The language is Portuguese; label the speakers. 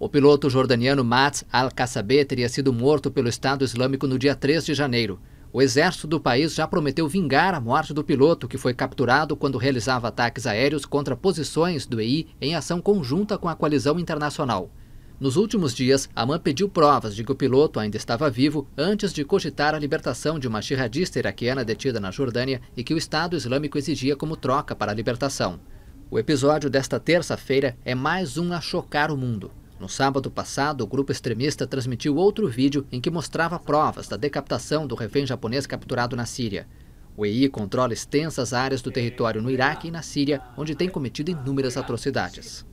Speaker 1: O piloto jordaniano Mats Al-Kassabeh teria sido morto pelo Estado Islâmico no dia 3 de janeiro. O exército do país já prometeu vingar a morte do piloto, que foi capturado quando realizava ataques aéreos contra posições do EI em ação conjunta com a coalizão internacional. Nos últimos dias, Amman pediu provas de que o piloto ainda estava vivo antes de cogitar a libertação de uma jihadista iraquiana detida na Jordânia e que o Estado Islâmico exigia como troca para a libertação. O episódio desta terça-feira é mais um a chocar o mundo. No sábado passado, o grupo extremista transmitiu outro vídeo em que mostrava provas da decapitação do refém japonês capturado na Síria. O EI controla extensas áreas do território no Iraque e na Síria, onde tem cometido inúmeras atrocidades.